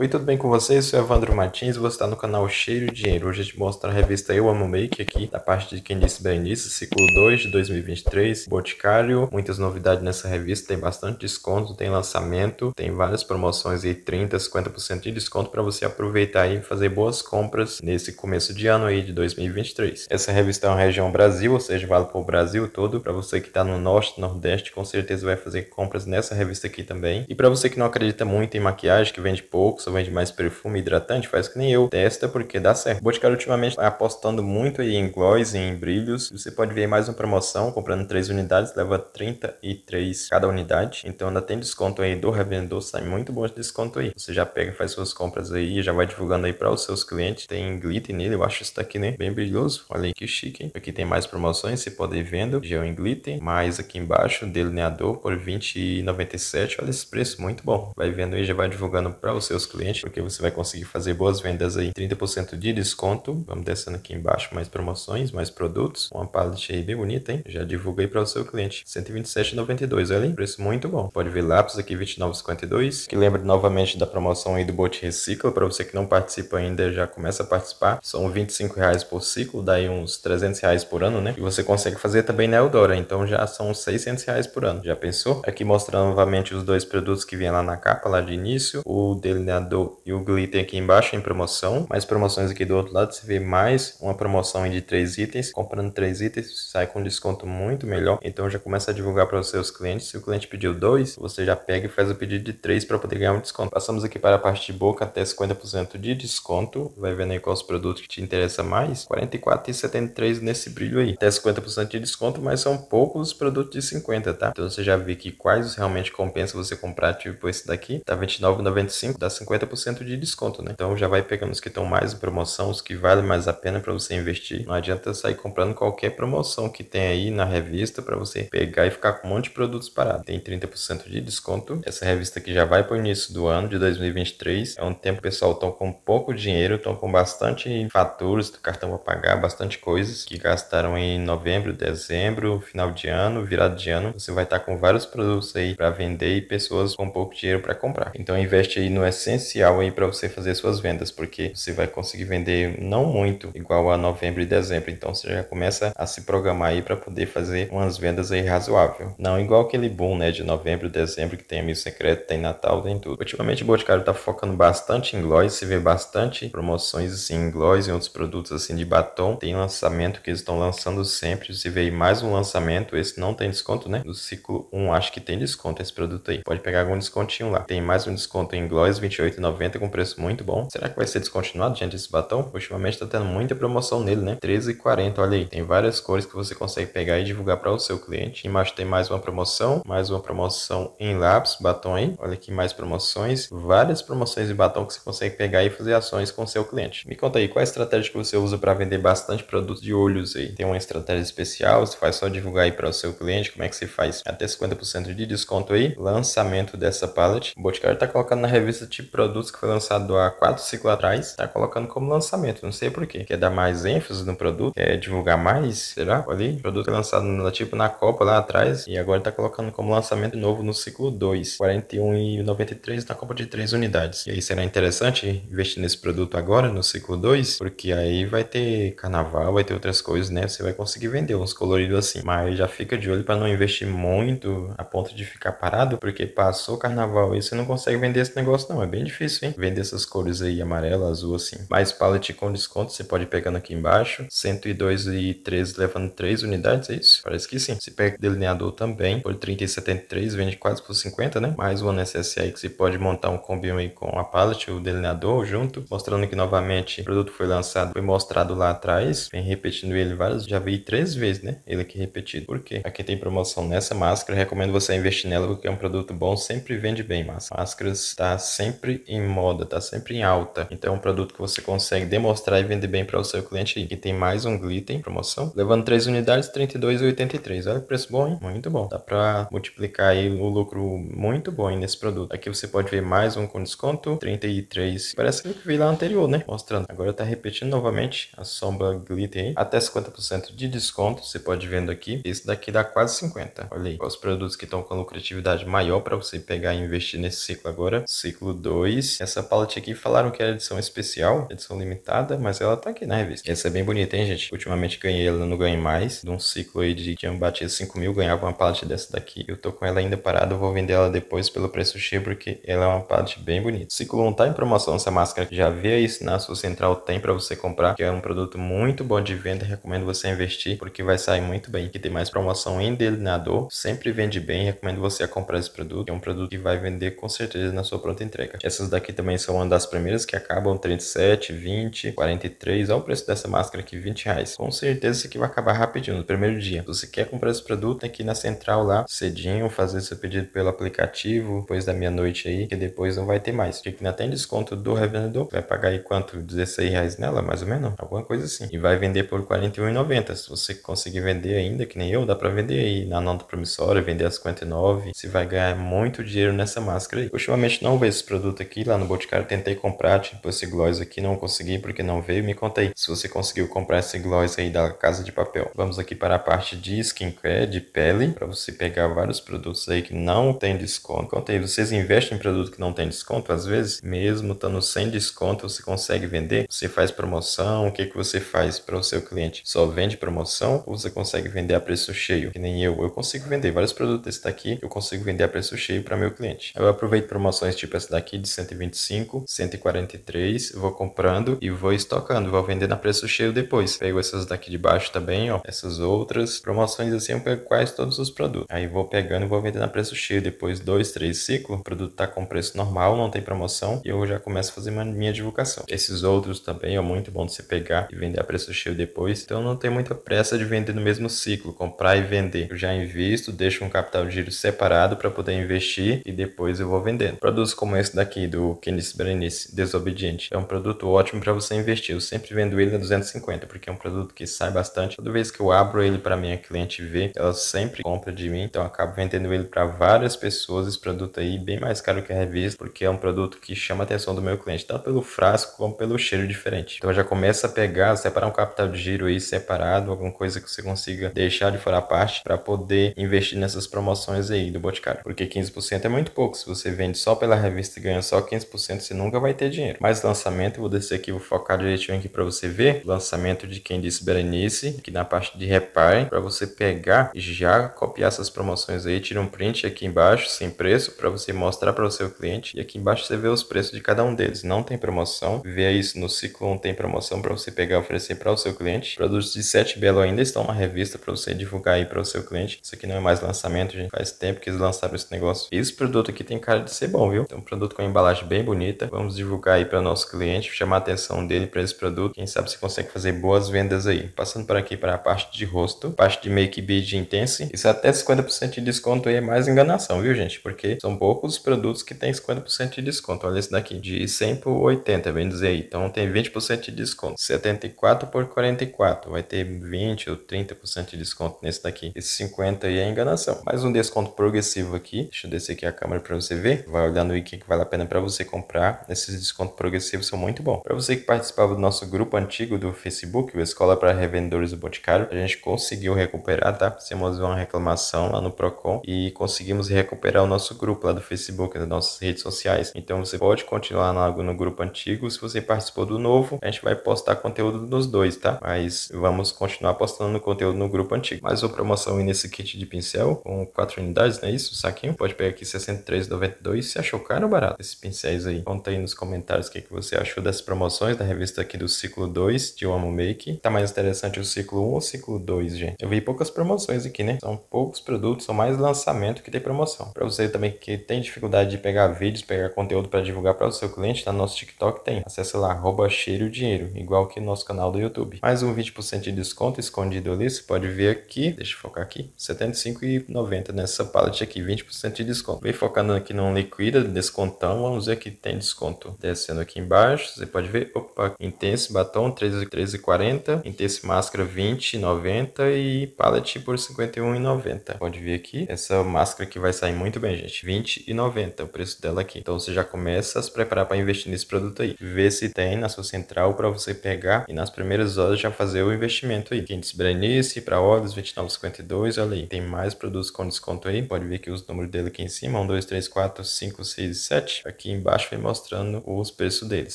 Oi, tudo bem com vocês? Eu sou Evandro Martins e você está no canal Cheiro de Dinheiro. Hoje a gente mostra a revista Eu Amo Make aqui, da parte de quem disse bem disso, ciclo 2 de 2023, Boticário. Muitas novidades nessa revista, tem bastante desconto, tem lançamento, tem várias promoções aí, 30%, 50% de desconto para você aproveitar e fazer boas compras nesse começo de ano aí de 2023. Essa revista é uma região Brasil, ou seja, vale para o Brasil todo. Para você que está no Norte, Nordeste, com certeza vai fazer compras nessa revista aqui também. E para você que não acredita muito em maquiagem, que vende poucos, pessoa vende mais perfume hidratante, faz que nem eu. Testa porque dá certo. Boticário ultimamente tá apostando muito em gloss e em brilhos. Você pode ver mais uma promoção, comprando 3 unidades, leva 33 cada unidade. Então ainda tem desconto aí do revendedor, sai muito bom esse desconto aí. Você já pega e faz suas compras aí, já vai divulgando aí para os seus clientes. Tem glitter nele, eu acho isso daqui, né? Bem brilhoso. Olha aí que chique, hein? Aqui tem mais promoções, você pode ir vendo. Gel em glitter, mais aqui embaixo, delineador por 20,97. Olha esse preço, muito bom. Vai vendo aí, já vai divulgando para os seus clientes cliente, porque você vai conseguir fazer boas vendas aí, 30% de desconto. Vamos descendo aqui embaixo, mais promoções, mais produtos. Uma pallet aí bem bonita, hein? Já divulguei para o seu cliente, 127,92, olha aí, preço muito bom. Pode ver lápis aqui, 29,52, que lembra novamente da promoção aí do Bote Recicla, para você que não participa ainda, já começa a participar. São 25 reais por ciclo, daí uns 300 reais por ano, né? E você consegue fazer também na Eldora, então já são 600 reais por ano. Já pensou? Aqui mostrando novamente os dois produtos que vinha lá na capa, lá de início, o delineador e o Glitter aqui embaixo em promoção. Mais promoções aqui do outro lado, você vê mais uma promoção de três itens. Comprando três itens, sai com desconto muito melhor. Então já começa a divulgar para os seus clientes. Se o cliente pediu dois, você já pega e faz o pedido de três para poder ganhar um desconto. Passamos aqui para a parte de boca, até 50% de desconto. Vai vendo aí qual os produtos que te interessa mais. R$ 44,73 nesse brilho aí. Até 50% de desconto, mas são poucos os produtos de 50, tá? Então você já vê que quais realmente compensa você comprar, tipo esse daqui. Tá R$ 29,95, dá 50 50% de desconto, né? Então já vai pegando os que estão mais em promoção, os que valem mais a pena para você investir. Não adianta sair comprando qualquer promoção que tem aí na revista para você pegar e ficar com um monte de produtos parados. Tem 30% de desconto. Essa revista aqui já vai para o início do ano de 2023. É um tempo, pessoal, estão com pouco dinheiro, estão com bastante faturas do cartão para pagar, bastante coisas que gastaram em novembro, dezembro, final de ano, virada de ano. Você vai estar tá com vários produtos aí para vender e pessoas com pouco dinheiro para comprar. Então investe aí no essencial essencial aí para você fazer suas vendas, porque você vai conseguir vender não muito igual a novembro e dezembro. Então você já começa a se programar aí para poder fazer umas vendas aí razoável. Não igual aquele boom, né, de novembro, dezembro que tem amigo secreto, tem Natal, tem tudo. Ultimamente o Boticário tá focando bastante em gloss, se vê bastante promoções assim em gloss e outros produtos assim de batom. Tem lançamento que eles estão lançando sempre, se vê mais um lançamento, esse não tem desconto, né? Do ciclo 1 acho que tem desconto esse produto aí. Pode pegar algum descontinho lá. Tem mais um desconto em gloss 28 R$38,90 com preço muito bom. Será que vai ser descontinuado, gente, esse batom? Ultimamente tá tendo muita promoção nele, né? R$13,40, olha aí. Tem várias cores que você consegue pegar e divulgar para o seu cliente. Embaixo tem mais uma promoção, mais uma promoção em lápis, batom aí. Olha aqui mais promoções, várias promoções de batom que você consegue pegar e fazer ações com o seu cliente. Me conta aí, qual é a estratégia que você usa para vender bastante produto de olhos aí? Tem uma estratégia especial? Você faz só divulgar aí para o seu cliente? Como é que você faz? Até 50% de desconto aí. Lançamento dessa palette. O Boticário tá colocando na revista tipo produtos que foi lançado há quatro ciclos atrás, tá colocando como lançamento. Não sei porquê. Quer dar mais ênfase no produto? Quer divulgar mais? Será? Ali, produto é lançado no, tipo na Copa lá atrás e agora tá colocando como lançamento novo no ciclo 2, 41,93 na Copa de 3 unidades. E aí será interessante investir nesse produto agora, no ciclo 2, porque aí vai ter carnaval, vai ter outras coisas, né? Você vai conseguir vender uns coloridos assim. Mas já fica de olho para não investir muito a ponto de ficar parado, porque passou o carnaval e você não consegue vender esse negócio, não. É bem difícil, hein? Vender essas cores aí, amarela, azul, assim. Mais palette com desconto, você pode ir pegando aqui embaixo. 102,13 levando 3 unidades, é isso? Parece que sim. Se pega delineador também, por 30,73, vende quase por 50, né? Mais um NSS aí que você pode montar um combinho aí com a palette, o delineador junto. Mostrando que novamente o produto foi lançado, foi mostrado lá atrás. Vem repetindo ele várias, já vi três vezes, né? Ele aqui repetido. Por quê? Aqui tem promoção nessa máscara, recomendo você investir nela porque é um produto bom, sempre vende bem máscara. Máscaras tá sempre em moda, tá sempre em alta. Então é um produto que você consegue demonstrar e vender bem para o seu cliente. E tem mais um glitter em promoção, levando 3 unidades, 32,83. Olha o preço bom, hein? Muito bom. Dá para multiplicar aí o lucro muito bom nesse produto. Aqui você pode ver mais um com desconto, 33. Parece que vi lá anterior, né? Mostrando. Agora tá repetindo novamente a sombra glitter aí. Até 50% de desconto, você pode vendo aqui. Esse daqui dá quase 50. Olha aí, os produtos que estão com lucratividade maior para você pegar e investir nesse ciclo agora. Ciclo 2 2. Essa palette aqui falaram que era é edição especial, edição limitada, mas ela tá aqui na revista. Essa é bem bonita, hein, gente? Ultimamente ganhei ela não ganhei Mais, de um ciclo aí de eu batia 5 mil, ganhava uma palette dessa daqui. Eu tô com ela ainda parada, vou vender ela depois pelo preço cheio, porque ela é uma palette bem bonita. ciclo 1 tá em promoção essa máscara, já vê aí se na sua central tem para você comprar, que é um produto muito bom de venda, recomendo você investir, porque vai sair muito bem. Que tem mais promoção em delineador, sempre vende bem, recomendo você comprar esse produto, é um produto que vai vender com certeza na sua pronta entrega. Essa essas daqui também são uma das primeiras que acabam 37, 20, 43. Olha o preço dessa máscara aqui, 20 reais. Com certeza isso aqui vai acabar rapidinho, no primeiro dia. Se você quer comprar esse produto, tem que ir na central lá cedinho, fazer seu pedido pelo aplicativo, depois da meia-noite aí, que depois não vai ter mais. Porque tipo, ainda tem desconto do revendedor. Vai pagar aí quanto? 16 reais nela, mais ou menos? Alguma coisa assim. E vai vender por 41,90. Se você conseguir vender ainda, que nem eu, dá pra vender aí na nota promissória, vender as 59. Você vai ganhar muito dinheiro nessa máscara aí. Ultimamente não vejo esse produto aqui aqui lá no Boticário, tentei comprar, tipo, esse gloss aqui, não consegui porque não veio. Me conta aí se você conseguiu comprar esse gloss aí da Casa de Papel. Vamos aqui para a parte de skincare, de pele, para você pegar vários produtos aí que não tem desconto. Conta aí, vocês investem em produto que não tem desconto? Às vezes, mesmo estando sem desconto, você consegue vender? Você faz promoção? O que, que você faz para o seu cliente? Só vende promoção ou você consegue vender a preço cheio? Que nem eu, eu consigo vender vários produtos esse daqui, eu consigo vender a preço cheio para meu cliente. Eu aproveito promoções tipo essa daqui de 125, 143, vou comprando e vou estocando, vou vendendo a preço cheio depois. Pego essas daqui de baixo também, ó, essas outras, promoções assim, eu pego quase todos os produtos. Aí vou pegando e vou vendendo a preço cheio depois, dois, três ciclos, o produto tá com preço normal, não tem promoção e eu já começo a fazer minha divulgação. Esses outros também é muito bom de você pegar e vender a preço cheio depois, então não tem muita pressa de vender no mesmo ciclo, comprar e vender. Eu já invisto, deixo um capital de giro separado para poder investir e depois eu vou vendendo. Produtos como esse daqui aqui do Kenice Berenice, Desobediente. É um produto ótimo para você investir. Eu sempre vendo ele a 250, porque é um produto que sai bastante. Toda vez que eu abro ele para minha cliente ver, ela sempre compra de mim. Então, eu acabo vendendo ele para várias pessoas. Esse produto aí, bem mais caro que a revista, porque é um produto que chama a atenção do meu cliente, tanto pelo frasco como pelo cheiro diferente. Então, já começa a pegar, separar um capital de giro aí separado, alguma coisa que você consiga deixar de fora a parte para poder investir nessas promoções aí do Boticário. Porque 15% é muito pouco. Se você vende só pela revista e ganha só 15%, você nunca vai ter dinheiro. Mas lançamento, vou descer aqui, vou focar direitinho aqui para você ver. Lançamento de quem disse Berenice, aqui na parte de repare, para você pegar e já copiar essas promoções aí, tira um print aqui embaixo, sem preço, para você mostrar para o seu cliente. E aqui embaixo você vê os preços de cada um deles. Não tem promoção, vê isso no ciclo 1 tem promoção para você pegar e oferecer para o seu cliente. Produtos de 7 belo ainda estão na revista para você divulgar aí para o seu cliente. Isso aqui não é mais lançamento, gente. Faz tempo que eles lançaram esse negócio. Esse produto aqui tem cara de ser bom, viu? Tem um produto com embalagem embalagem bem bonita. Vamos divulgar aí para nosso cliente, chamar a atenção dele para esse produto. Quem sabe se consegue fazer boas vendas aí. Passando por aqui para a parte de rosto, parte de Make Bead Intense. Isso é até 50% de desconto aí é mais enganação, viu, gente? Porque são poucos os produtos que tem 50% de desconto. Olha esse daqui, de 100 por 80, vem dizer aí. Então tem 20% de desconto. 74 por 44, vai ter 20 ou 30% de desconto nesse daqui. Esse 50 aí é enganação. Mais um desconto progressivo aqui. Deixa eu descer aqui a câmera para você ver. Vai olhar no wiki que vale a pena né, para você comprar. Esses descontos progressivos são muito bons. Para você que participava do nosso grupo antigo do Facebook, o Escola para Revendedores do Boticário, a gente conseguiu recuperar, tá? Fizemos uma reclamação lá no Procon e conseguimos recuperar o nosso grupo lá do Facebook, das nossas redes sociais. Então você pode continuar no grupo antigo. Se você participou do novo, a gente vai postar conteúdo nos dois, tá? Mas vamos continuar postando conteúdo no grupo antigo. Mais uma promoção nesse kit de pincel com quatro unidades, não é isso? O saquinho pode pegar aqui R$ 63,92. Se achou caro ou barato? Esse pincéis aí. Conta aí nos comentários o que, que você achou dessas promoções da revista aqui do ciclo 2 de Amo Make. Tá mais interessante o ciclo 1 ou o ciclo 2, gente? Eu vi poucas promoções aqui, né? São poucos produtos, são mais lançamento que tem promoção. Para você também que tem dificuldade de pegar vídeos, pegar conteúdo para divulgar para o seu cliente, tá no nosso TikTok tem. Acesse lá, arroba cheiro dinheiro, igual que nosso canal do YouTube. Mais um 20% de desconto escondido ali, você pode ver aqui, deixa eu focar aqui, R$ 75,90 nessa palette aqui, 20% de desconto. Vem focando aqui no liquida, descontão, vamos ver é que tem desconto. Descendo aqui embaixo, você pode ver, opa, Intense Batom 13,40, Intense Máscara 20,90 e Palette por 51,90. Pode ver aqui, essa máscara que vai sair muito bem, gente, 20,90 o preço dela aqui. Então você já começa a se preparar para investir nesse produto aí. Ver se tem na sua central para você pegar e nas primeiras horas já fazer o investimento aí. Quem branice para olhos 29,52, olha aí. Tem mais produtos com desconto aí, pode ver que os números dele aqui em cima, 1, 2, 3, 4, 5, 6 e 7. Aqui Aqui embaixo vem mostrando os preços deles.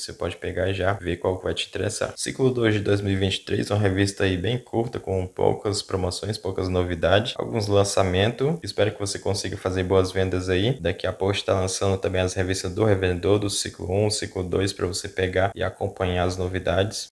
Você pode pegar e já ver qual vai te interessar. Ciclo 2 de 2023, uma revista aí bem curta, com poucas promoções, poucas novidades, alguns lançamentos. Espero que você consiga fazer boas vendas aí. Daqui a pouco está lançando também as revistas do revendedor, do ciclo 1, um, ciclo 2, para você pegar e acompanhar as novidades.